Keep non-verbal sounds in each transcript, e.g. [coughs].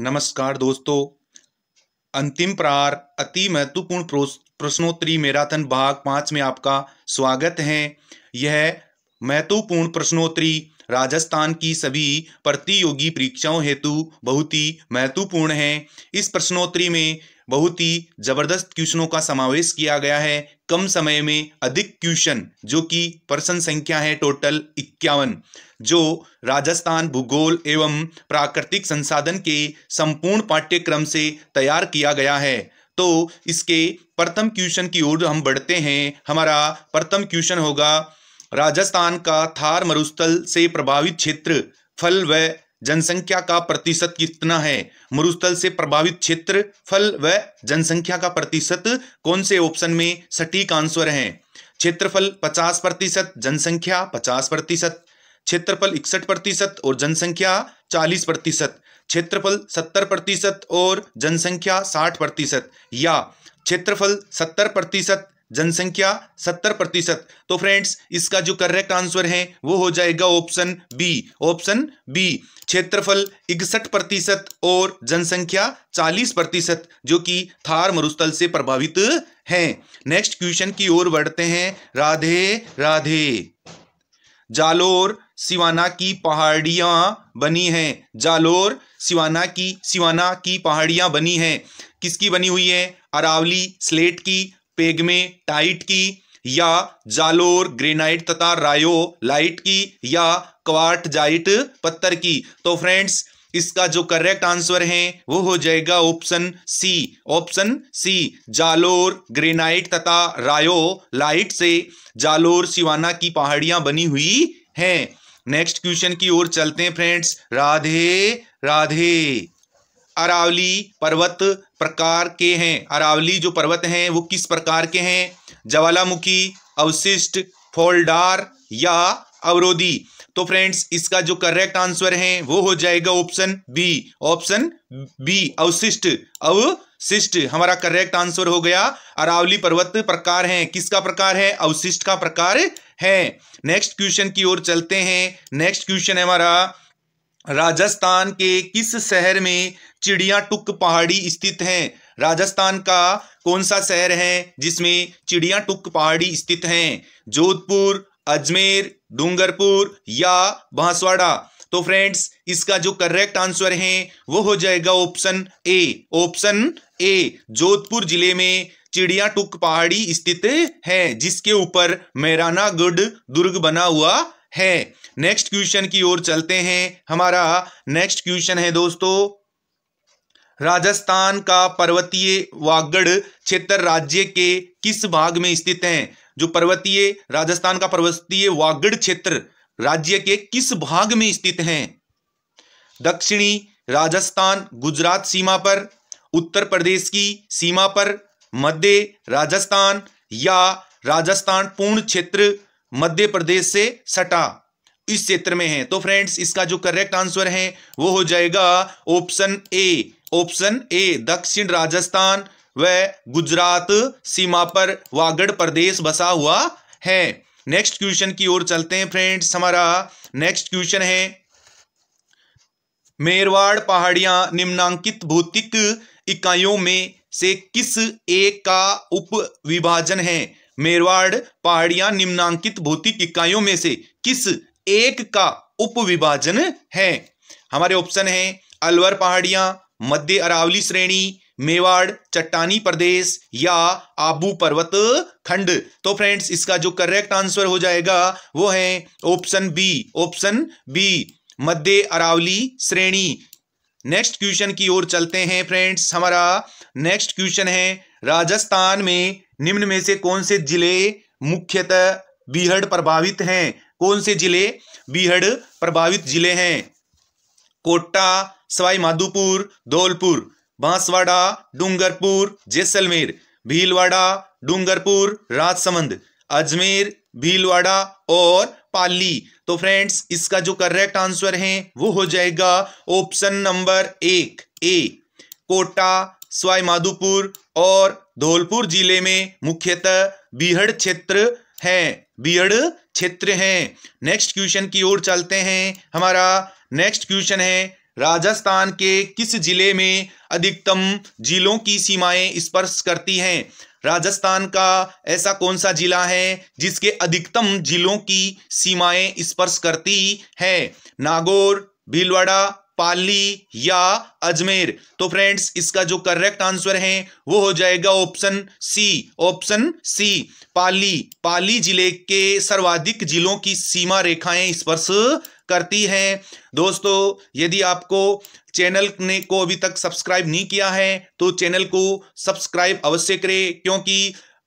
नमस्कार दोस्तों अंतिम प्रार अति महत्वपूर्ण प्रश्नोत्तरी मैराथन भाग पांच में आपका स्वागत है यह महत्वपूर्ण प्रश्नोत्तरी राजस्थान की सभी प्रतियोगी परीक्षाओं हेतु बहुत ही महत्वपूर्ण है इस प्रश्नोत्तरी में बहुत ही ज़बरदस्त क्वेश्चनों का समावेश किया गया है कम समय में अधिक क्वेश्चन जो कि प्रश्न संख्या है टोटल इक्यावन जो राजस्थान भूगोल एवं प्राकृतिक संसाधन के संपूर्ण पाठ्यक्रम से तैयार किया गया है तो इसके प्रथम क्वेश्चन की ओर हम बढ़ते हैं हमारा प्रथम क्वेश्चन होगा राजस्थान का थार मरुस्थल से प्रभावित क्षेत्र फल व जनसंख्या का प्रतिशत कितना है मरुस्थल से प्रभावित क्षेत्र फल व जनसंख्या का प्रतिशत कौन से ऑप्शन में सटीक आंसर है क्षेत्रफल 50 प्रतिशत जनसंख्या 50 प्रतिशत क्षेत्रफल इकसठ प्रतिशत और जनसंख्या 40 प्रतिशत क्षेत्रफल 70 प्रतिशत और जनसंख्या 60 प्रतिशत या क्षेत्रफल 70 प्रतिशत जनसंख्या सत्तर प्रतिशत तो फ्रेंड्स इसका जो करेक्ट आंसर है वो हो जाएगा ऑप्शन बी ऑप्शन बी क्षेत्रफल इकसठ प्रतिशत और जनसंख्या चालीस प्रतिशत जो कि थार मरुस्थल से प्रभावित है नेक्स्ट क्वेश्चन की ओर बढ़ते हैं राधे राधे जालोर सिवाना की पहाड़ियां बनी हैं जालोर सिवाना की सिवाना की पहाड़ियां बनी हैं किसकी बनी हुई है अरावली स्लेट की पेगमे टाइट की या जालोर ग्रेनाइट तथा रायो लाइट की या क्वार्ट जाइट पत्थर की तो फ्रेंड्स इसका जो करेक्ट आंसर है वो हो जाएगा option C option C Jalore granite तथा रायो लाइट से जालोर सिवाना की पहाड़ियां बनी हुई हैं नेक्स्ट क्वेश्चन की ओर चलते हैं फ्रेंड्स राधे राधे अरावली पर्वत प्रकार के हैं अरावली जो पर्वत हैं वो किस प्रकार के हैं ज्वालामुखी अवशिष्ट फोल्डार या अवरोधी तो फ्रेंड्स इसका जो करेक्ट आंसर है वो हो जाएगा ऑप्शन बी ऑप्शन बी अवशिष्ट अवशिष्ट हमारा करेक्ट आंसर हो गया अरावली पर्वत प्रकार है किसका प्रकार है अवशिष्ट का प्रकार है नेक्स्ट क्वेश्चन की ओर चलते हैं नेक्स्ट क्वेश्चन है हमारा राजस्थान के किस शहर में चिड़िया टुक पहाड़ी स्थित है राजस्थान का कौन सा शहर है जिसमें चिड़िया टुक पहाड़ी स्थित है जोधपुर अजमेर डूंगरपुर या बांसवाड़ा तो फ्रेंड्स इसका जो करेक्ट आंसर है वो हो जाएगा option A option A Jodhpur जिले में चिड़िया टुक पहाड़ी स्थित है जिसके ऊपर मैराना गढ़ दुर्ग बना हुआ है नेक्स्ट क्वेश्चन की ओर चलते हैं हमारा नेक्स्ट क्वेश्चन है दोस्तों राजस्थान का पर्वतीय वागड़ क्षेत्र राज्य के किस भाग में स्थित है जो पर्वतीय राजस्थान का पर्वतीय वागड़ क्षेत्र राज्य के किस भाग में स्थित है दक्षिणी राजस्थान गुजरात सीमा पर उत्तर प्रदेश की सीमा पर मध्य राजस्थान या राजस्थान पूर्ण क्षेत्र मध्य प्रदेश से सटा इस क्षेत्र में है तो फ्रेंड्स इसका जो करेक्ट आंसर है वो हो जाएगा ऑप्शन ए ऑप्शन ए दक्षिण राजस्थान व गुजरात सीमा पर वागड़ प्रदेश बसा हुआ है नेक्स्ट क्वेश्चन की ओर चलते हैं फ्रेंड्स हमारा नेक्स्ट क्वेश्चन है मेरवाड़ पहाड़ियां निम्नांकित भौतिक इकाइयों में से किस एक का उप विभाजन है मेरवाड़ पहाड़ियां निम्नांकित भौतिक इकाइयों में से किस एक का उपविभाजन है हमारे ऑप्शन है अलवर पहाड़ियां मध्य अरावली श्रेणी मेवाड़ चट्टानी प्रदेश या आबू पर्वत खंड तो फ्रेंड्स इसका जो करेक्ट आंसर हो जाएगा वो है ऑप्शन बी ऑप्शन बी मध्य अरावली श्रेणी नेक्स्ट क्वेश्चन की ओर चलते हैं फ्रेंड्स हमारा नेक्स्ट क्वेश्चन है राजस्थान में निम्न में से कौन से जिले मुख्यतः बीहड़ प्रभावित हैं कौन से जिले बीहड़ प्रभावित जिले हैं कोटा सवाई माधोपुर धौलपुर बांसवाड़ा डूंगरपुर जैसलमेर भीलवाड़ा डूंगरपुर राजसमंद अजमेर भीलवाड़ा और पाली तो फ्रेंड्स इसका जो करेक्ट आंसर है वो हो जाएगा ऑप्शन नंबर एक ए कोटा माधोपुर और धौलपुर जिले में मुख्यतः बीहड़ क्षेत्र हैं बीहड़ क्षेत्र हैं नेक्स्ट क्वेश्चन की ओर चलते हैं हमारा नेक्स्ट क्वेश्चन है राजस्थान के किस जिले में अधिकतम जिलों की सीमाएं स्पर्श करती हैं राजस्थान का ऐसा कौन सा जिला है जिसके अधिकतम जिलों की सीमाएं स्पर्श करती हैं नागौर भीलवाड़ा पाली या अजमेर तो फ्रेंड्स इसका जो करेक्ट आंसर है वो हो जाएगा ऑप्शन सी ऑप्शन सी पाली पाली जिले के सर्वाधिक जिलों की सीमा रेखाएं स्पर्श करती हैं दोस्तों यदि आपको चैनल ने को अभी तक सब्सक्राइब नहीं किया है तो चैनल को सब्सक्राइब अवश्य करें क्योंकि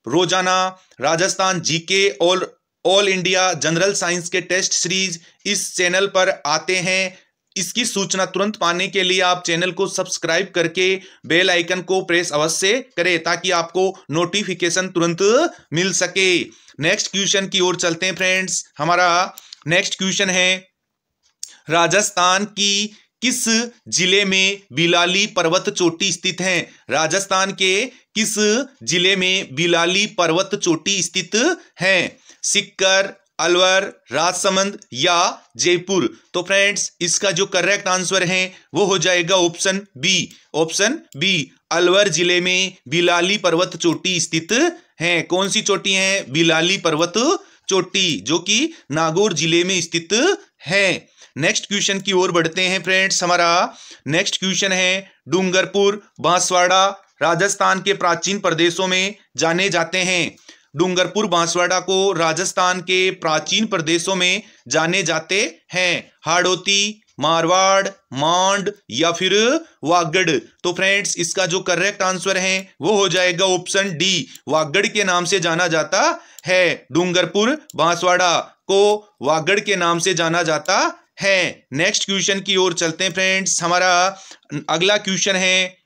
रोजाना राजस्थान जीके और ऑल इंडिया जनरल साइंस के टेस्ट सीरीज इस चैनल पर आते हैं इसकी सूचना तुरंत पाने के लिए आप चैनल को सब्सक्राइब करके बेल आइकन को प्रेस अवश्य करें ताकि आपको नोटिफिकेशन तुरंत मिल सके नेक्स्ट क्वेश्चन की ओर चलते हैं फ्रेंड्स हमारा नेक्स्ट क्वेश्चन है राजस्थान की किस जिले में बिलाली पर्वत चोटी स्थित है राजस्थान के किस जिले में बिलाली पर्वत चोटी स्थित है सिक्कर अलवर राजसमंद या जयपुर तो फ्रेंड्स इसका जो करेक्ट आंसर है वो हो जाएगा option B option B Alwar जिले में बिलाली पर्वत चोटी स्थित है कौन सी चोटी है बिलाली पर्वत चोटी जो कि नागौर जिले में स्थित है नेक्स्ट क्वेश्चन की ओर बढ़ते हैं फ्रेंड्स हमारा नेक्स्ट क्वेश्चन है डूंगरपुर बांसवाड़ा राजस्थान के प्राचीन प्रदेशों में जाने जाते हैं डूंगरपुर बांसवाड़ा को राजस्थान के प्राचीन प्रदेशों में जाने जाते हैं हाड़ोती मारवाड़ मांड या फिर वागड़ तो फ्रेंड्स इसका जो करेक्ट आंसर है वो हो जाएगा ऑप्शन डी वागड़ के नाम से जाना जाता है डूंगरपुर बांसवाड़ा को वागड़ के नाम से जाना जाता है नेक्स्ट क्वेश्चन की ओर चलते हैं फ्रेंड्स हमारा अगला क्वेश्चन है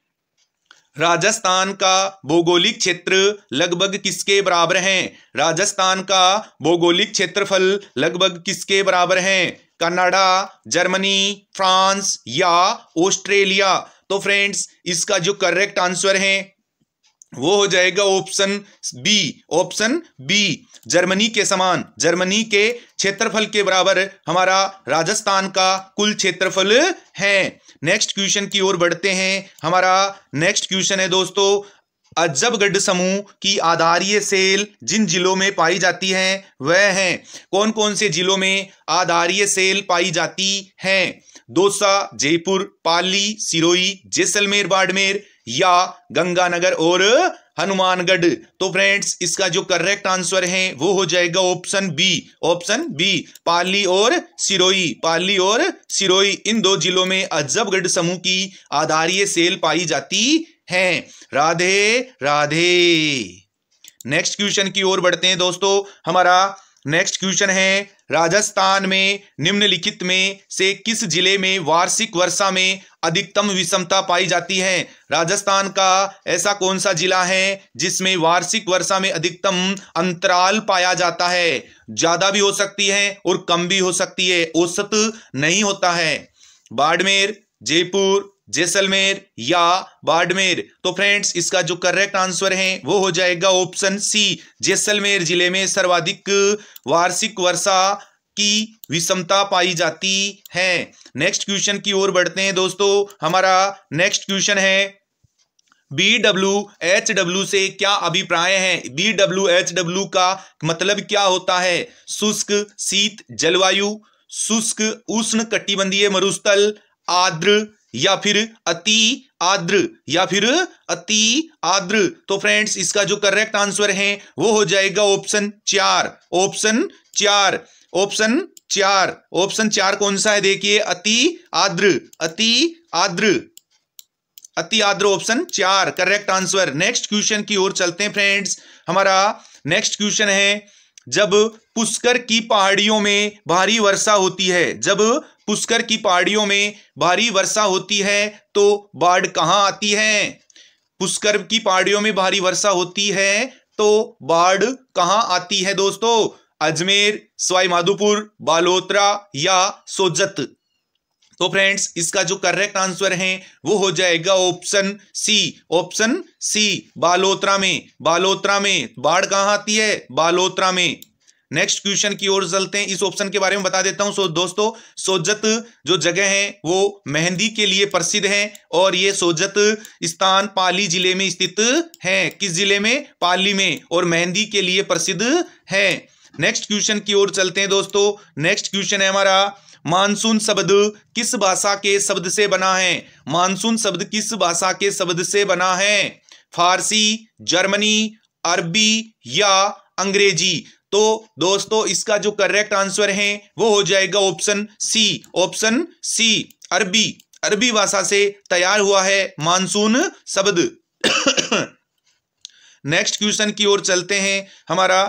राजस्थान का भौगोलिक क्षेत्र लगभग किसके बराबर है राजस्थान का भौगोलिक क्षेत्रफल लगभग किसके बराबर है कनाडा जर्मनी फ्रांस या ऑस्ट्रेलिया तो फ्रेंड्स इसका जो करेक्ट आंसर है वो हो जाएगा option B option B Germany के समान जर्मनी के क्षेत्रफल के बराबर हमारा राजस्थान का कुल क्षेत्रफल है नेक्स्ट क्वेश्चन की ओर बढ़ते हैं हमारा नेक्स्ट क्वेश्चन है दोस्तों अजबगढ़ समूह की आधारीय सेल जिन जिलों में पाई जाती है वह हैं कौन कौन से जिलों में आधारीय सेल पाई जाती है दोसा जयपुर पाली सिरोई जैसलमेर बाड़मेर या गंगानगर और हनुमानगढ़ तो फ्रेंड्स इसका जो करेक्ट आंसर है वो हो जाएगा option B option B Pali और सिरोई पाली और सिरोई इन दो जिलों में अजबगढ़ समूह की आधारीय सेल पाई जाती है राधे राधे नेक्स्ट क्वेश्चन की ओर बढ़ते हैं दोस्तों हमारा नेक्स्ट क्वेश्चन है राजस्थान में निम्नलिखित में से किस जिले में वार्षिक वर्षा में अधिकतम विषमता पाई जाती है राजस्थान का ऐसा कौन सा जिला है जिसमें वार्षिक वर्षा में अधिकतम अंतराल पाया जाता है ज्यादा भी हो सकती है और कम भी हो सकती है औसत नहीं होता है बाड़मेर जयपुर जैसलमेर या बाड़मेर तो फ्रेंड्स इसका जो करेक्ट आंसर है वो हो जाएगा ऑप्शन सी जैसलमेर जिले में सर्वाधिक वार्षिक वर्षा की विषमता पाई जाती है नेक्स्ट क्वेश्चन की ओर बढ़ते हैं दोस्तों हमारा नेक्स्ट क्वेश्चन है बी डब्ल्यू एच डब्ल्यू से क्या अभिप्राय है बी डब्ल्यू एच डब्ल्यू का मतलब क्या होता है शुष्क शीत जलवायु शुष्क उष्ण कटिबंधीय मरुस्थल आर्द्र या फिर अति आद्र या फिर अति आद्र तो फ्रेंड्स इसका जो करेक्ट आंसर है वो हो जाएगा ऑप्शन चार ऑप्शन चार ऑप्शन चार ऑप्शन चार कौन सा है देखिए अति आद्र अति आद्र अति आद्र ऑप्शन चार करेक्ट आंसर नेक्स्ट क्वेश्चन की ओर चलते हैं फ्रेंड्स हमारा नेक्स्ट क्वेश्चन है जब पुष्कर की पहाड़ियों में भारी वर्षा होती है जब पुष्कर की पहाड़ियों में भारी वर्षा होती है तो बाढ़ कहाँ आती है पुष्कर की पहाड़ियों में भारी वर्षा होती है तो बाढ़ कहाँ आती है दोस्तों अजमेर स्वाईमाधोपुर माधोपुर या सोजत तो फ्रेंड्स इसका जो करेक्ट आंसर है वो हो जाएगा option C option C Balotra में बालोत्रा में बाढ़ कहाँ आती है बालोत्रा में नेक्स्ट क्वेश्चन की ओर चलते हैं इस ऑप्शन के बारे में बता देता हूं सो दोस्तों सोजत जो जगह है वो मेहंदी के लिए प्रसिद्ध है और ये सोजत स्थान पाली जिले में स्थित है किस जिले में पाली में और मेहंदी के लिए प्रसिद्ध है नेक्स्ट क्वेश्चन की ओर चलते हैं दोस्तों नेक्स्ट क्वेश्चन है हमारा मानसून शब्द किस भाषा के शब्द से बना है मानसून शब्द किस भाषा के शब्द से बना है फारसी जर्मनी अरबी या अंग्रेजी तो दोस्तों इसका जो करेक्ट आंसर है वो हो जाएगा ऑप्शन सी ऑप्शन सी अरबी अरबी भाषा से तैयार हुआ है मानसून शब्द नेक्स्ट [coughs] क्वेश्चन की ओर चलते हैं हमारा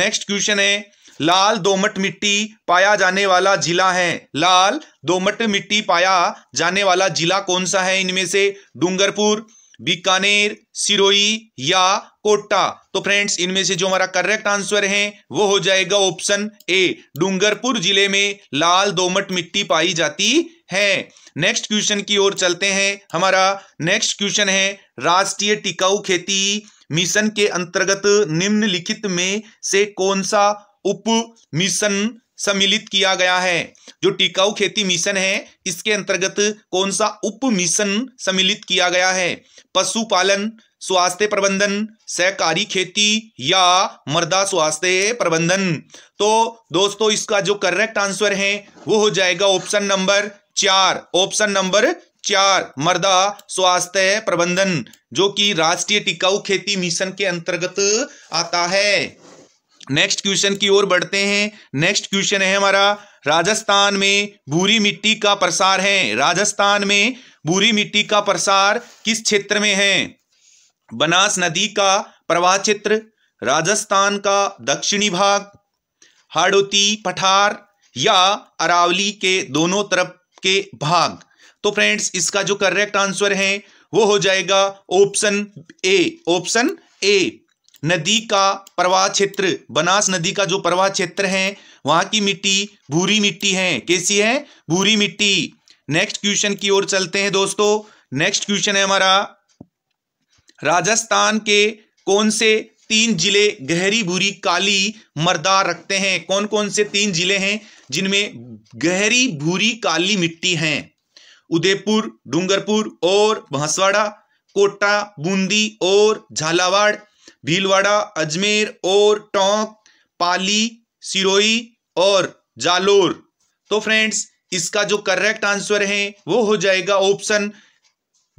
नेक्स्ट क्वेश्चन है लाल दोमट मिट्टी पाया जाने वाला जिला है लाल दोमट मिट्टी पाया जाने वाला जिला कौन सा है इनमें से डूंगरपुर बीकानेर सिरोई या कोटा तो फ्रेंड्स इनमें से जो हमारा करेक्ट आंसर है वो हो जाएगा ऑप्शन ए डूंगरपुर जिले में लाल दोमट मिट्टी पाई जाती है नेक्स्ट क्वेश्चन की ओर चलते हैं हमारा नेक्स्ट क्वेश्चन है राष्ट्रीय टिकाऊ खेती मिशन के अंतर्गत निम्नलिखित में से कौन सा उप मिशन सम्मिलित किया गया है जो टिकाऊ खेती मिशन है इसके अंतर्गत कौन सा उप मिशन सम्मिलित किया गया है पशुपालन स्वास्थ्य प्रबंधन सहकारी खेती या मर्दा स्वास्थ्य प्रबंधन तो दोस्तों इसका जो करेक्ट आंसर है वो हो जाएगा ऑप्शन नंबर चार ऑप्शन नंबर चार मर्दा स्वास्थ्य प्रबंधन जो कि राष्ट्रीय टिकाऊ खेती मिशन के अंतर्गत आता है नेक्स्ट क्वेश्चन की ओर बढ़ते हैं नेक्स्ट क्वेश्चन है हमारा राजस्थान में भूरी मिट्टी का प्रसार है राजस्थान में भूरी मिट्टी का प्रसार किस क्षेत्र में है बनास नदी का प्रवाह चित्र राजस्थान का दक्षिणी भाग हाड़ोती पठार या अरावली के दोनों तरफ के भाग तो फ्रेंड्स इसका जो करेक्ट आंसर है वो हो जाएगा ऑप्शन ए ऑप्शन ए नदी का प्रवाह क्षेत्र बनास नदी का जो प्रवाह क्षेत्र है वहां की मिट्टी भूरी मिट्टी है कैसी है भूरी मिट्टी नेक्स्ट क्वेश्चन की ओर चलते हैं दोस्तों नेक्स्ट क्वेश्चन है हमारा राजस्थान के कौन से तीन जिले गहरी भूरी काली मर्दा रखते हैं कौन कौन से तीन जिले हैं जिनमें गहरी भूरी काली मिट्टी है उदयपुर डूंगरपुर और बांसवाड़ा कोटा बूंदी और झालावाड़ भीलवाड़ा अजमेर और टोंक पाली सिरोही और जालोर तो फ्रेंड्स इसका जो करेक्ट आंसर है वो हो जाएगा ऑप्शन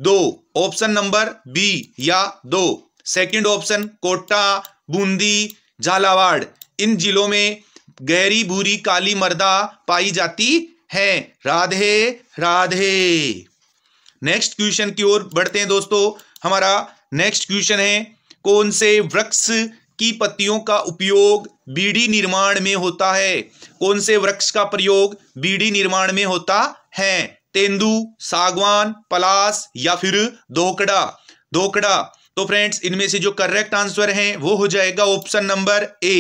दो ऑप्शन नंबर बी या दो सेकंड ऑप्शन कोटा बूंदी झालावाड़ इन जिलों में गहरी भूरी काली मर्दा पाई जाती है राधे राधे नेक्स्ट क्वेश्चन की ओर बढ़ते हैं दोस्तों हमारा नेक्स्ट क्वेश्चन है कौन से वृक्ष की पत्तियों का उपयोग बीड़ी निर्माण में होता है कौन से वृक्ष का प्रयोग बीड़ी निर्माण में होता है तेंदु सागवान पलास या फिर धोकड़ा धोकड़ा तो फ्रेंड्स इनमें से जो करेक्ट आंसर है वो हो जाएगा option number A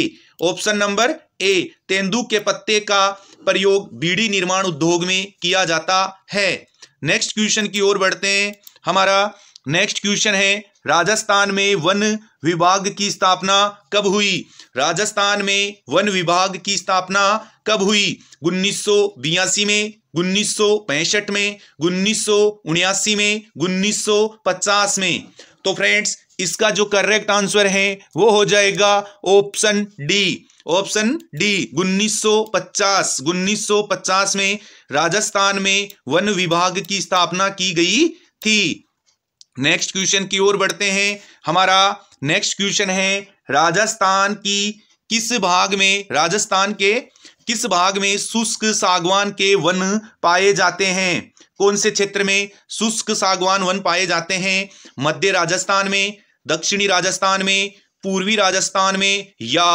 option number A तेंदु के पत्ते का प्रयोग बीड़ी निर्माण उद्योग में किया जाता है नेक्स्ट क्वेश्चन की ओर बढ़ते हैं हमारा नेक्स्ट क्वेश्चन है राजस्थान में वन विभाग की स्थापना कब हुई राजस्थान में वन विभाग की स्थापना कब हुई उन्नीस में उन्नीस में उन्नीस में उन्नीस में तो फ्रेंड्स इसका जो करेक्ट आंसर है वो हो जाएगा ऑप्शन डी ऑप्शन डी 1950 1950 में राजस्थान में वन विभाग की स्थापना की गई थी नेक्स्ट क्वेश्चन की ओर बढ़ते हैं हमारा नेक्स्ट क्वेश्चन है राजस्थान की किस भाग में राजस्थान के किस भाग में शुष्क सागवान के वन पाए जाते हैं कौन से क्षेत्र में शुष्क सागवान वन पाए जाते हैं मध्य राजस्थान में दक्षिणी राजस्थान में पूर्वी राजस्थान में या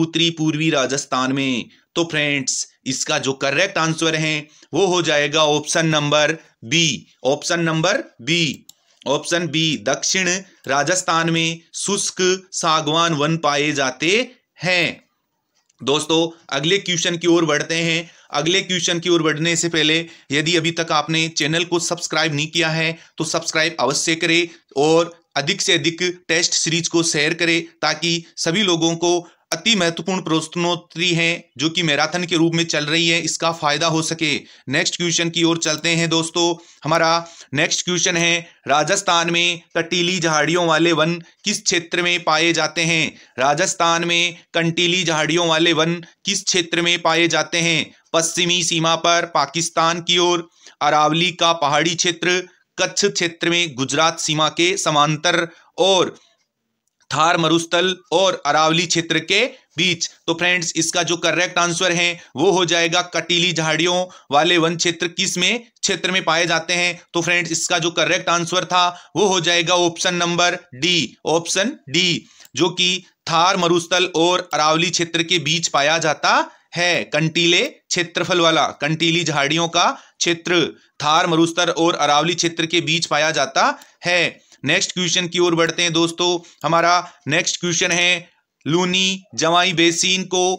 उत्तरी पूर्वी राजस्थान में तो फ्रेंड्स इसका जो करेक्ट आंसर है वो हो जाएगा option number B option number B option B दक्षिण राजस्थान में शुष्क सागवान वन पाए जाते हैं दोस्तों अगले क्वेश्चन की ओर बढ़ते हैं अगले क्वेश्चन की ओर बढ़ने से पहले यदि अभी तक आपने चैनल को सब्सक्राइब नहीं किया है तो सब्सक्राइब अवश्य करें और अधिक से अधिक टेस्ट सीरीज को शेयर करें ताकि सभी लोगों को अति महत्वपूर्ण प्रश्नोत्तरी है जो कि मैराथन के रूप में चल रही है इसका फायदा हो सके नेक्स्ट क्वेश्चन की ओर चलते हैं दोस्तों हमारा नेक्स्ट क्वेश्चन है राजस्थान में कटीली झाड़ियों वाले वन किस क्षेत्र में पाए जाते हैं राजस्थान में कंटीली झाड़ियों वाले वन किस क्षेत्र में पाए जाते हैं पश्चिमी सीमा पर पाकिस्तान की ओर अरावली का पहाड़ी क्षेत्र कच्छ क्षेत्र में गुजरात सीमा के समांतर और थार मरुस्थल और अरावली क्षेत्र के बीच तो फ्रेंड्स इसका जो करेक्ट आंसर है वो हो जाएगा कटीली झाड़ियों वाले वन क्षेत्र किस में क्षेत्र में पाए जाते हैं तो फ्रेंड्स इसका जो करेक्ट आंसर था वो हो जाएगा option number D option D जो कि थार मरुस्थल और अरावली क्षेत्र के बीच पाया जाता है कंटीले क्षेत्रफल वाला कंटीली झाड़ियों का क्षेत्र थार मरुस्थल और अरावली क्षेत्र के बीच पाया जाता है नेक्स्ट क्वेश्चन की ओर बढ़ते हैं दोस्तों हमारा नेक्स्ट क्वेश्चन है लूनी जवाई बेसिन को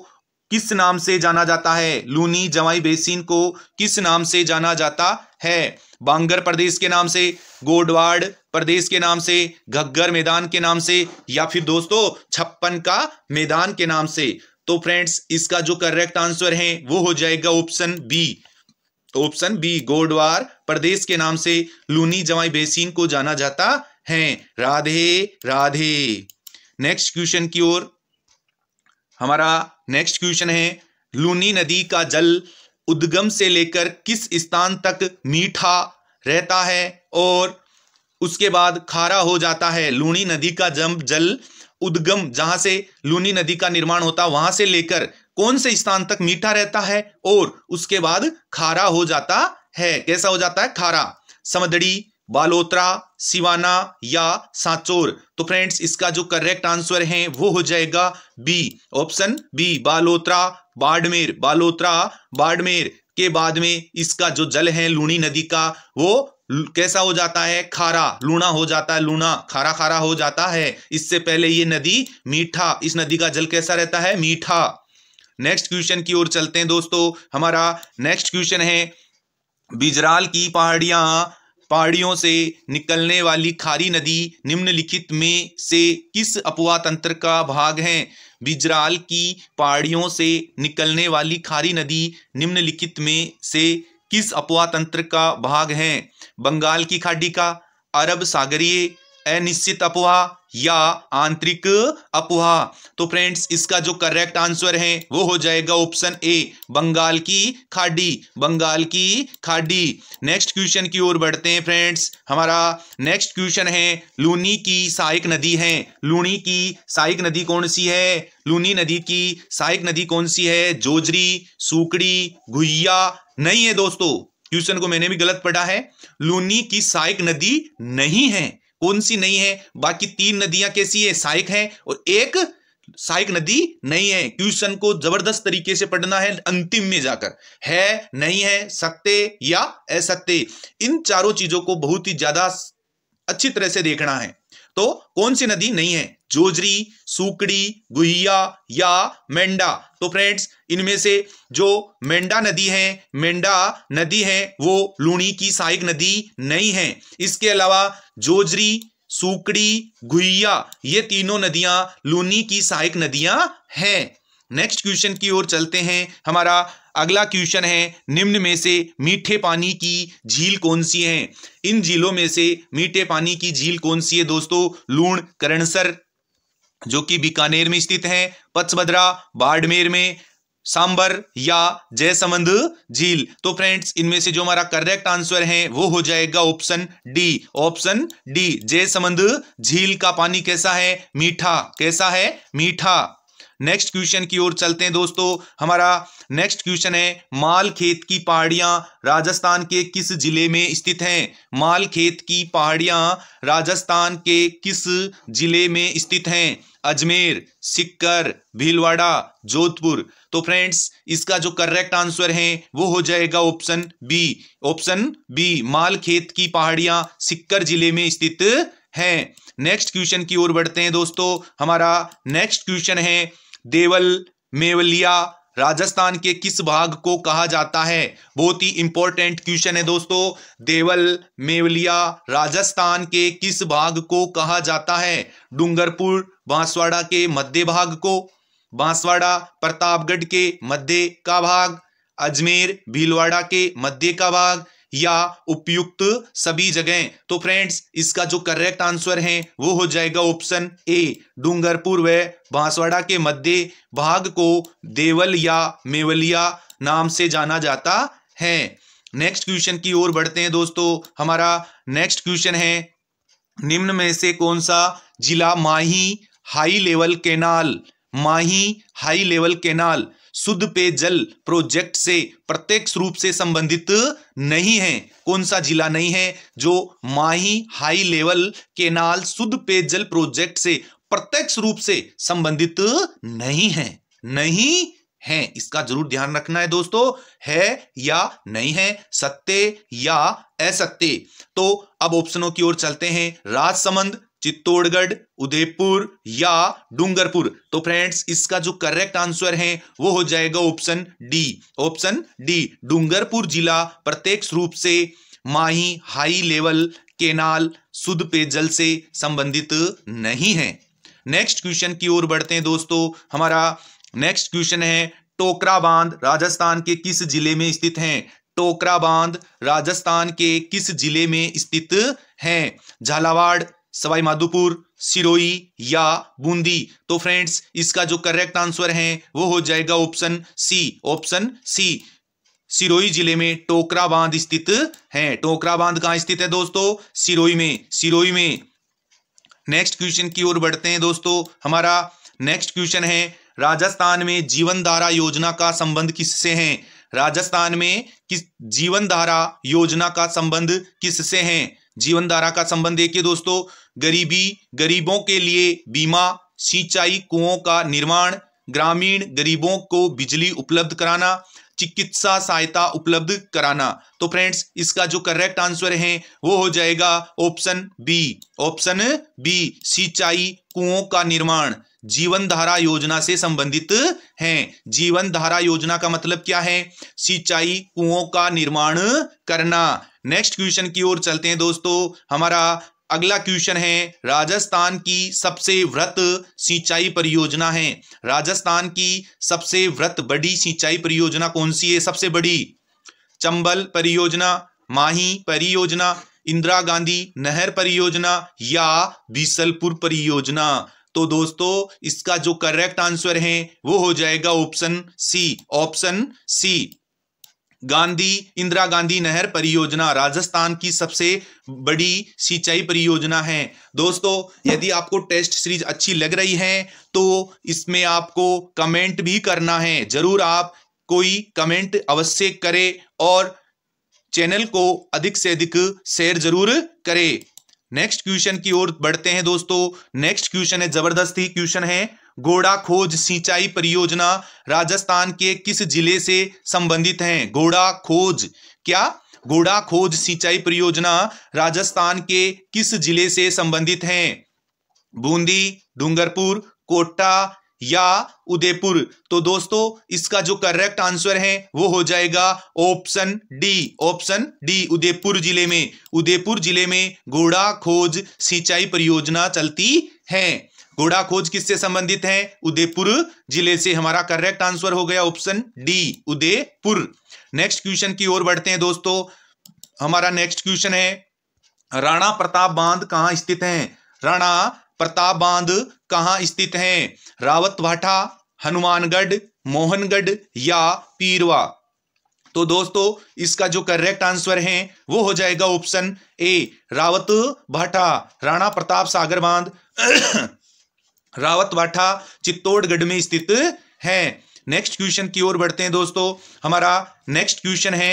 किस नाम से जाना जाता है लूनी जवाई बेसिन को किस नाम से जाना जाता है बांगर प्रदेश के नाम से गोडवाड़ प्रदेश के नाम से घग्गर मैदान के नाम से या फिर दोस्तों छप्पन का मैदान के नाम से तो फ्रेंड्स इसका जो करेक्ट आंसर है वो हो जाएगा option B option B Godwar प्रदेश के नाम से लूनी जवाई बेसिन को जाना जाता है राधे राधे नेक्स्ट क्वेश्चन की ओर हमारा नेक्स्ट क्वेश्चन है लूनी नदी का जल उद्गम से लेकर किस स्थान तक मीठा रहता है और उसके बाद खारा हो जाता है लूनी नदी का जम जल उद्गम जहां से लूनी नदी का निर्माण होता है वहां से लेकर कौन से स्थान तक मीठा रहता है और उसके बाद खारा हो जाता है कैसा हो जाता है खारा समदड़ी बालोत्रा सिवाना या सांचोर तो फ्रेंड्स इसका जो करेक्ट आंसर है वो हो जाएगा B option B Balotra Barmer Balotra Barmer के बाद में इसका जो जल है लूणी नदी का वो कैसा हो जाता है खारा लूणा हो जाता है लूणा खारा खारा हो जाता है इससे पहले ये नदी मीठा इस नदी का जल कैसा रहता है मीठा नेक्स्ट क्वेश्चन की ओर चलते हैं दोस्तों हमारा नेक्स्ट क्वेश्चन है बिजराल की पहाड़ियाँ पहाड़ियों से निकलने वाली खारी नदी निम्नलिखित में से किस अपवा तंत्र का भाग है बिजराल की पहाड़ियों से निकलने वाली खारी नदी निम्नलिखित में से किस अपवा तंत्र का भाग है बंगाल की खाड़ी का अरब सागरीय अनिश्चित अपवाह या आंतरिक अपवाह तो फ्रेंड्स इसका जो करेक्ट आंसर है वो हो जाएगा ऑप्शन ए बंगाल की खाड़ी बंगाल की खाड़ी नेक्स्ट क्वेश्चन की ओर बढ़ते हैं फ्रेंड्स हमारा नेक्स्ट क्वेश्चन है लूनी की सहायक नदी है लूनी की सहायक नदी कौन सी है लूनी नदी की सहायक नदी कौन सी है जोजरी सूकड़ी घुइया नहीं है दोस्तों क्वेश्चन को मैंने भी गलत पढ़ा है लूनी की सहायक नदी नहीं है कौन सी नहीं है बाकी तीन नदियां कैसी है सहायक है और एक सहायक नदी नहीं है क्वेश्चन को जबरदस्त तरीके से पढ़ना है अंतिम में जाकर है नहीं है सत्य या असत्य इन चारों चीजों को बहुत ही ज्यादा अच्छी तरह से देखना है तो कौन सी नदी नहीं है जोजरी सुकड़ी गुहिया या मेंडा तो फ्रेंड्स इनमें से जो मेंडा नदी है मेंडा नदी है वो लूणी की सहायक नदी नहीं है इसके अलावा जोजरी सुकड़ी गुहिया ये तीनों नदियां लूनी की सहायक नदियां हैं नेक्स्ट क्वेश्चन की ओर चलते हैं हमारा अगला क्वेश्चन है निम्न में से मीठे पानी की झील कौन सी है इन झीलों में से मीठे पानी की झील कौन सी है दोस्तों लूण करणसर जो कि बीकानेर में स्थित है पचभद्रा बाड़मेर में सांबर या जयसमंद झील तो फ्रेंड्स इनमें से जो हमारा करेक्ट आंसर है वो हो जाएगा option D option D Jaisamand झील का पानी कैसा है मीठा कैसा है मीठा नेक्स्ट क्वेश्चन की ओर चलते हैं दोस्तों हमारा नेक्स्ट क्वेश्चन है मालखेत की पहाड़ियां राजस्थान के किस जिले में स्थित हैं मालखेत की पहाड़ियां राजस्थान के किस जिले में स्थित हैं अजमेर सिक्कर भीलवाड़ा जोधपुर तो फ्रेंड्स इसका जो करेक्ट आंसर है वो हो जाएगा option B option B Malkhet की पहाड़ियां सिक्कर जिले में स्थित हैं नेक्स्ट क्वेश्चन की ओर बढ़ते हैं दोस्तों हमारा नेक्स्ट क्वेश्चन है देवल मेवलिया राजस्थान के किस भाग को कहा जाता है बहुत ही इंपॉर्टेंट क्वेश्चन है दोस्तों देवल मेवलिया राजस्थान के किस भाग को कहा जाता है डूंगरपुर बांसवाड़ा के मध्य भाग को बांसवाड़ा प्रतापगढ़ के मध्य का भाग अजमेर भीलवाड़ा के मध्य का भाग या उपयुक्त सभी जगह तो फ्रेंड्स इसका जो करेक्ट आंसर है वो हो जाएगा ऑप्शन ए डूंगरपुर व बांसवाड़ा के मध्य भाग को देवल या मेवलिया नाम से जाना जाता है नेक्स्ट क्वेश्चन की ओर बढ़ते हैं दोस्तों हमारा नेक्स्ट क्वेश्चन है निम्न में से कौन सा जिला Mahi high level canal Mahi high level canal शुद्ध पेयजल प्रोजेक्ट से प्रत्यक्ष रूप से संबंधित नहीं है कौन सा जिला नहीं है जो माही हाई लेवल केनाल शुद्ध पेयजल प्रोजेक्ट से प्रत्यक्ष रूप से संबंधित नहीं है नहीं है इसका जरूर ध्यान रखना है दोस्तों है या नहीं है सत्य या असत्य तो अब ऑप्शनों की ओर चलते हैं राजसमंद चित्तौड़गढ़ उदयपुर या डूंगरपुर तो फ्रेंड्स इसका जो करेक्ट आंसर है वो हो जाएगा option D option D Dungarpur जिला प्रत्यक्ष रूप से माही हाई लेवल केनाल शुद्ध पेयजल से संबंधित नहीं है नेक्स्ट क्वेश्चन की ओर बढ़ते हैं दोस्तों हमारा नेक्स्ट क्वेश्चन है टोकरा बांध राजस्थान के किस जिले में स्थित है टोकरा बांध राजस्थान के किस जिले में स्थित है झालावाड़ सवाई माधोपुर सिरोई या बूंदी तो फ्रेंड्स इसका जो करेक्ट आंसर है वो हो जाएगा option C option C Sirohi जिले में टोकरा बांध स्थित है टोकरा बांध कहाँ स्थित है दोस्तों सिरोई में सिरोई में नेक्स्ट क्वेश्चन की ओर बढ़ते हैं दोस्तों हमारा नेक्स्ट क्वेश्चन है राजस्थान में जीवन धारा योजना का संबंध किससे है राजस्थान में किस जीवन धारा योजना का संबंध किससे है जीवन धारा का संबंध देखिए दोस्तों गरीबी गरीबों के लिए बीमा सिंचाई कुओं का निर्माण ग्रामीण गरीबों को बिजली उपलब्ध कराना चिकित्सा सहायता उपलब्ध कराना तो फ्रेंड्स इसका जो करेक्ट आंसर है वो हो जाएगा ऑप्शन बी ऑप्शन बी सिंचाई कुओं का निर्माण जीवन धारा योजना से संबंधित है जीवन धारा योजना का मतलब क्या है सिंचाई कुओं का निर्माण करना नेक्स्ट क्वेश्चन की ओर चलते हैं दोस्तों हमारा अगला क्वेश्चन है राजस्थान की सबसे व्रत सिंचाई परियोजना है राजस्थान की सबसे व्रत बड़ी सिंचाई परियोजना कौन सी है सबसे बड़ी चंबल परियोजना माही परियोजना इंदिरा गांधी नहर परियोजना या बीसलपुर परियोजना तो दोस्तों इसका जो करेक्ट आंसर है वो हो जाएगा option C option C Gandhi Indira Gandhi नहर परियोजना राजस्थान की सबसे बड़ी सिंचाई परियोजना है दोस्तों यदि आपको टेस्ट सीरीज अच्छी लग रही है तो इसमें आपको कमेंट भी करना है जरूर आप कोई कमेंट अवश्य करें और चैनल को अधिक से अधिक शेयर जरूर करें नेक्स्ट क्वेश्चन की ओर बढ़ते हैं दोस्तों नेक्स्ट क्वेश्चन है जबरदस्ती क्वेश्चन है घोड़ा खोज सिंचाई परियोजना राजस्थान के किस जिले से संबंधित है घोड़ा खोज क्या घोड़ा खोज सिंचाई परियोजना राजस्थान के किस जिले से संबंधित है बूंदी डूंगरपुर कोटा या उदयपुर तो दोस्तों इसका जो करेक्ट आंसर है वो हो जाएगा option D option D Udaipur जिले में उदयपुर जिले में घोड़ा खोज सिंचाई परियोजना चलती है घोड़ा खोज किससे संबंधित है उदयपुर जिले से हमारा करेक्ट आंसर हो गया option D Udaipur next question की ओर बढ़ते हैं दोस्तों हमारा नेक्स्ट क्वेश्चन है राणा प्रताप बांध कहां स्थित है राणा प्रताप बांध कहा स्थित है रावत भाठा हनुमानगढ़ मोहनगढ़ या पीरवा तो दोस्तों इसका जो करेक्ट आंसर है वो हो जाएगा ऑप्शन ए रावत भाटा राणा प्रताप सागर बांध रावतवाठा चित्तौड़गढ़ में स्थित है नेक्स्ट क्वेश्चन की ओर बढ़ते हैं दोस्तों हमारा नेक्स्ट क्वेश्चन है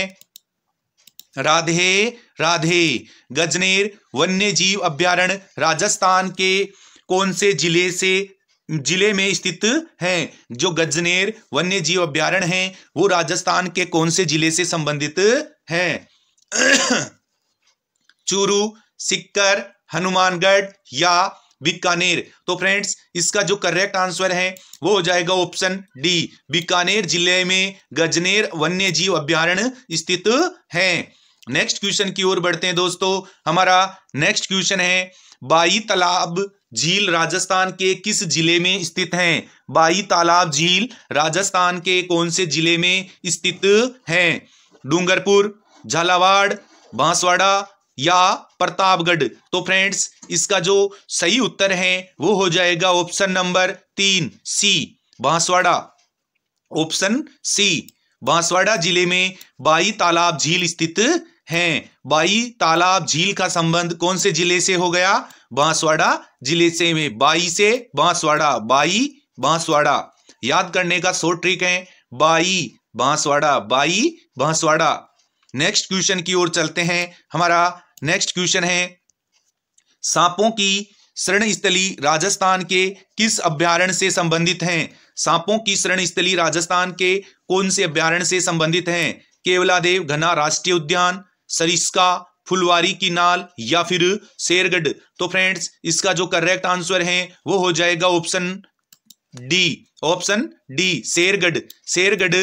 राधे राधे गजनेर वन्य जीव अभ्यारण राजस्थान के कौन से जिले से जिले में स्थित है जो गजनेर वन्य जीव अभ्यारण है वो राजस्थान के कौन से जिले से संबंधित हैं [coughs] चूरू सिक्कर हनुमानगढ़ या बीकानेर तो फ्रेंड्स इसका जो करेक्ट आंसर है वो हो जाएगा ऑप्शन डी बीकानेर जिले में गजनेर वन्य जीव अभ्यारण स्थित है नेक्स्ट क्वेश्चन की ओर बढ़ते हैं दोस्तों हमारा नेक्स्ट क्वेश्चन है बाई तालाब झील राजस्थान के किस जिले में स्थित है बाई तालाब झील राजस्थान के कौन से जिले में स्थित है डूंगरपुर झालावाड़ बांसवाड़ा या प्रतापगढ़ तो फ्रेंड्स इसका जो सही उत्तर है वो हो जाएगा ऑप्शन नंबर तीन C Banswara option C Banswara जिले में बाई तालाब झील स्थित है बाई तालाब झील का संबंध कौन से जिले से हो गया बांसवाड़ा जिले से में बाई से बांसवाड़ा बाई बांसवाड़ा याद करने का सो ट्रिक है बाई बांसवाड़ा बाई बांसवाड़ा नेक्स्ट क्वेश्चन की ओर चलते हैं हमारा नेक्स्ट क्वेश्चन है सांपों की स्थली राजस्थान के किस अभ्यारण्य से संबंधित है सांपों की शरण स्थली राजस्थान के कौन से अभ्यारण्य से संबंधित केवला केवलादेव घना राष्ट्रीय उद्यान सरिस्का फुलवारी की नाल या फिर शेरगढ़ तो फ्रेंड्स इसका जो करेक्ट आंसर है वो हो जाएगा option D option D Shergarh Shergarh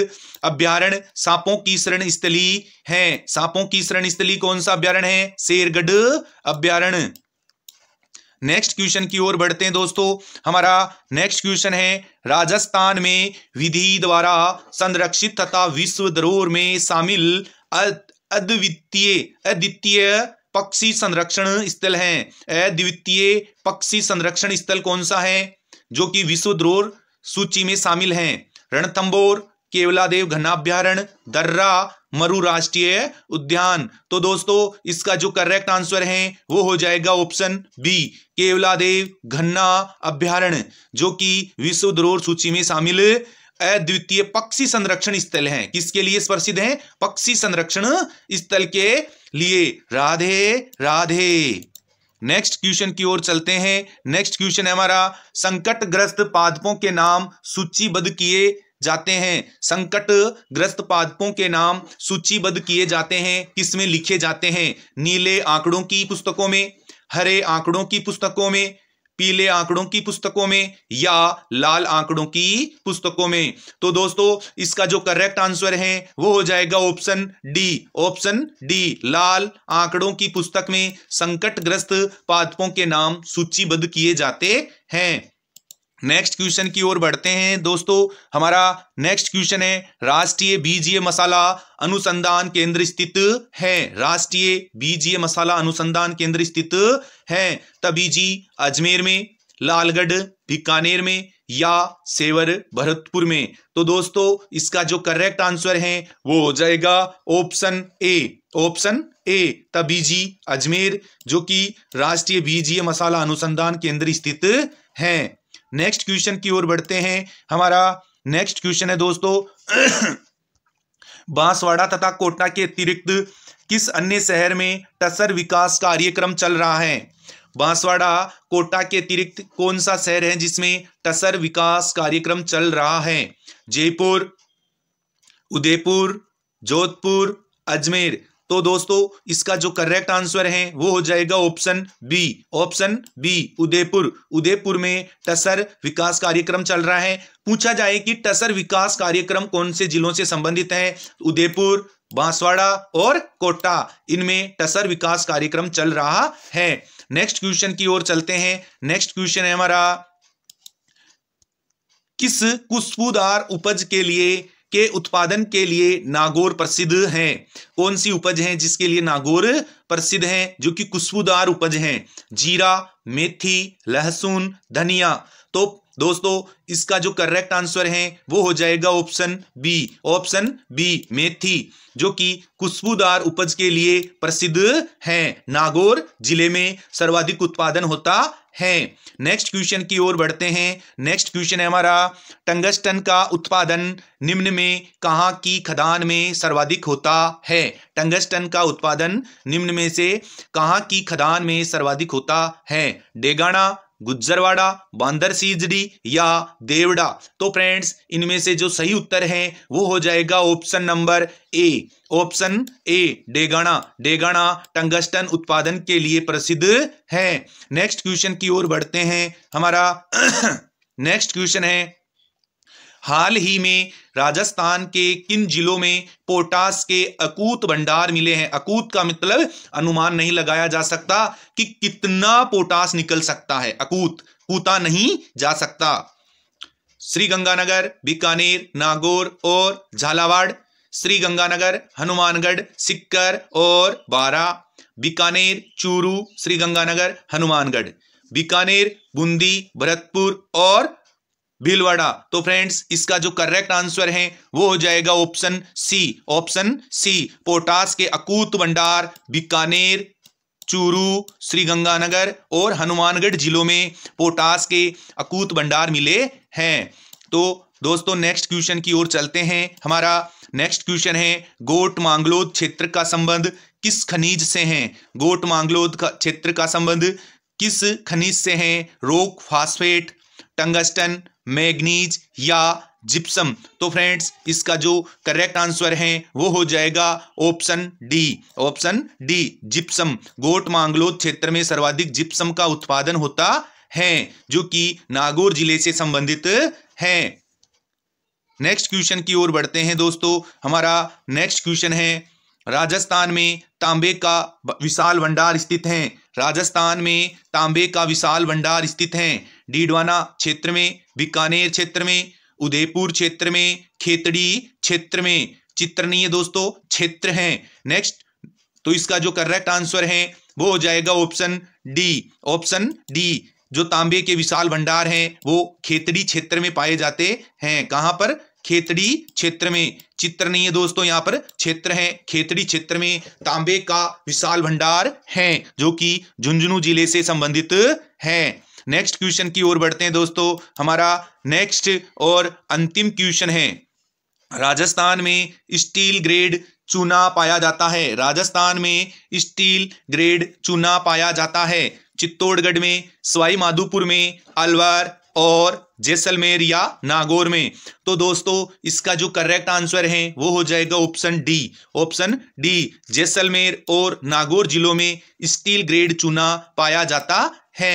अभ्यारण सांपों की शरण स्थली है सांपों की शरण स्थली कौन सा अभ्यारण है शेरगढ़ अभ्यारण नेक्स्ट क्वेश्चन की ओर बढ़ते हैं दोस्तों हमारा नेक्स्ट क्वेश्चन है राजस्थान में विधि द्वारा संरक्षित तथा विश्व धरोहर में शामिल अद्वितीय अद्वितीय पक्षी संरक्षण स्थल है अद्वितीय पक्षी संरक्षण स्थल कौन सा है जो कि विश्व सूची में शामिल हैं रणथंबोर केवलादेव घनाभ्यारण दर्रा मरु राष्ट्रीय उद्यान तो दोस्तों इसका जो करेक्ट आंसर है वो हो जाएगा ऑप्शन बी केवलादेव घन्ना अभ्यारण्य जो कि विश्व द्रोह सूची में शामिल अद्वितीय पक्षी संरक्षण स्थल है किसके लिए प्रसिद्ध है पक्षी संरक्षण स्थल के लिए राधे राधे नेक्स्ट क्वेश्चन की ओर चलते हैं नेक्स्ट क्वेश्चन है हमारा संकटग्रस्त पादपों के नाम सूचीबद्ध किए जाते हैं संकट ग्रस्त पादपों के नाम सूचीबद्ध किए जाते हैं किसमें लिखे जाते हैं नीले आंकड़ों की पुस्तकों में हरे आंकड़ों की पुस्तकों में पीले आंकड़ों की पुस्तकों में या लाल आंकड़ों की पुस्तकों में तो दोस्तों इसका जो करेक्ट आंसर है वो हो जाएगा ऑप्शन डी ऑप्शन डी लाल आंकड़ों की पुस्तक में संकटग्रस्त पादपों के नाम सूचीबद्ध किए जाते हैं नेक्स्ट क्वेश्चन की ओर बढ़ते हैं दोस्तों हमारा नेक्स्ट क्वेश्चन है राष्ट्रीय बीजीय मसाला अनुसंधान केंद्र स्थित है राष्ट्रीय बीजीय मसाला अनुसंधान केंद्र स्थित है तबीजी अजमेर में लालगढ़ बीकानेर में या सेवर भरतपुर में तो दोस्तों इसका जो करेक्ट आंसर है वो हो जाएगा option A option A Tabiji Ajmer जो कि राष्ट्रीय बीजीय मसाला अनुसंधान केंद्र स्थित है नेक्स्ट क्वेश्चन की ओर बढ़ते हैं हमारा नेक्स्ट क्वेश्चन है दोस्तों [coughs] बांसवाड़ा तथा कोटा के अतिरिक्त किस अन्य शहर में टसर विकास कार्यक्रम चल रहा है बांसवाड़ा कोटा के अतिरिक्त कौन सा शहर है जिसमें टसर विकास कार्यक्रम चल रहा है जयपुर उदयपुर जोधपुर अजमेर तो दोस्तों इसका जो करेक्ट आंसर है वो हो जाएगा option B option B Udaipur Udaipur में टसर विकास कार्यक्रम चल रहा है पूछा जाए कि टसर विकास कार्यक्रम कौन से जिलों से संबंधित है उदयपुर बांसवाड़ा और कोटा इनमें टसर विकास कार्यक्रम चल रहा है नेक्स्ट क्वेश्चन की ओर चलते हैं नेक्स्ट क्वेश्चन है हमारा किस खुशबूदार उपज के लिए के उत्पादन के लिए नागौर प्रसिद्ध हैं कौन सी उपज हैं जिसके लिए नागौर प्रसिद्ध हैं जो कि खुशबूदार उपज हैं जीरा मेथी लहसुन धनिया तो दोस्तों इसका जो करेक्ट आंसर है वो हो जाएगा ऑप्शन बी ऑप्शन बी मेथी जो कि खुशबूदार उपज के लिए प्रसिद्ध है नागौर जिले में सर्वाधिक उत्पादन होता है नेक्स्ट क्वेश्चन की ओर बढ़ते हैं नेक्स्ट क्वेश्चन है हमारा टंगस्टन का उत्पादन निम्न में कहाँ की खदान में सर्वाधिक होता है टंगस्टन का उत्पादन निम्न में से कहाँ की खदान में सर्वाधिक होता है डेगाना गुज्जरवाड़ा बांदर सीजडी या देवड़ा तो फ्रेंड्स इनमें से जो सही उत्तर है वो हो जाएगा option number A option A Degana Degana tungsten उत्पादन के लिए प्रसिद्ध है नेक्स्ट क्वेश्चन की ओर बढ़ते हैं हमारा [clears throat] नेक्स्ट क्वेश्चन है हाल ही में राजस्थान के किन जिलों में पोटास के अकूत भंडार मिले हैं अकूत का मतलब अनुमान नहीं लगाया जा सकता कि कितना पोटास निकल सकता है अकूत कूता नहीं जा सकता श्री गंगानगर बीकानेर नागौर और झालावाड़ श्री गंगानगर हनुमानगढ़ सिक्कर और बारा बीकानेर चूरू श्रीगंगानगर हनुमानगढ़ बीकानेर बूंदी भरतपुर और भीलवाड़ा तो फ्रेंड्स इसका जो करेक्ट आंसर है वो हो जाएगा option C option C potash के अकूत भंडार बीकानेर चूरू श्रीगंगानगर और हनुमानगढ़ जिलों में पोटास के अकूत भंडार मिले हैं तो दोस्तों नेक्स्ट क्वेश्चन की ओर चलते हैं हमारा नेक्स्ट क्वेश्चन है गोट मांगलोद क्षेत्र का संबंध किस खनिज से है गोट मांगलोद क्षेत्र का संबंध किस खनिज से है रोक फास्फेट टंगस्टन मैग्नीज या जिप्सम तो फ्रेंड्स इसका जो करेक्ट आंसर है वो हो जाएगा option D option D gypsum Goth Manglod क्षेत्र में सर्वाधिक जिप्सम का उत्पादन होता है जो कि नागौर जिले से संबंधित है नेक्स्ट क्वेश्चन की ओर बढ़ते हैं दोस्तों हमारा नेक्स्ट क्वेश्चन है राजस्थान में तांबे का विशाल भंडार स्थित है राजस्थान में तांबे का विशाल भंडार स्थित है डीडवाना क्षेत्र में बीकानेर क्षेत्र में उदयपुर क्षेत्र में खेतड़ी क्षेत्र में चित्रनीय दोस्तों क्षेत्र है नेक्स्ट तो इसका जो करेक्ट आंसर है वो हो जाएगा ऑप्शन डी ऑप्शन डी जो तांबे के विशाल भंडार हैं वो खेतड़ी क्षेत्र में पाए जाते हैं कहाँ पर खेतड़ी क्षेत्र में चित्र नहीं है दोस्तों यहाँ पर क्षेत्र है खेतड़ी क्षेत्र में तांबे का विशाल भंडार है जो कि झुंझुनू जिले से संबंधित है नेक्स्ट क्वेश्चन की ओर बढ़ते हैं दोस्तों हमारा नेक्स्ट और अंतिम क्वेश्चन है राजस्थान में स्टील ग्रेड चूना पाया जाता है राजस्थान में स्टील ग्रेड चूना पाया जाता है चित्तौड़गढ़ में सवाई माधोपुर में अलवर और जैसलमेर या नागौर में तो दोस्तों इसका जो करेक्ट आंसर है वो हो जाएगा option D option D Jaisalmer और नागौर जिलों में स्टील ग्रेड चूना पाया जाता है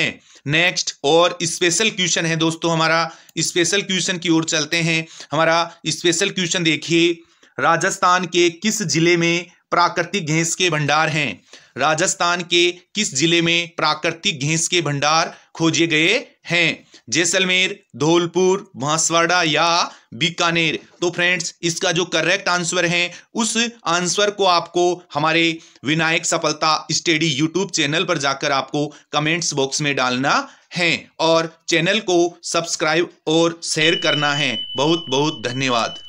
नेक्स्ट और स्पेशल क्वेश्चन है दोस्तों हमारा स्पेशल क्वेश्चन की ओर चलते हैं हमारा स्पेशल क्वेश्चन देखिए राजस्थान के किस जिले में प्राकृतिक घेस के भंडार हैं राजस्थान के किस जिले में प्राकृतिक घेस के भंडार खोजे गए हैं जैसलमेर धौलपुर भांसवाड़ा या बीकानेर तो फ्रेंड्स इसका जो करेक्ट आंसर है उस आंसर को आपको हमारे विनायक सफलता स्टडी यूट्यूब चैनल पर जाकर आपको कमेंट्स बॉक्स में डालना है और चैनल को सब्सक्राइब और शेयर करना है बहुत बहुत धन्यवाद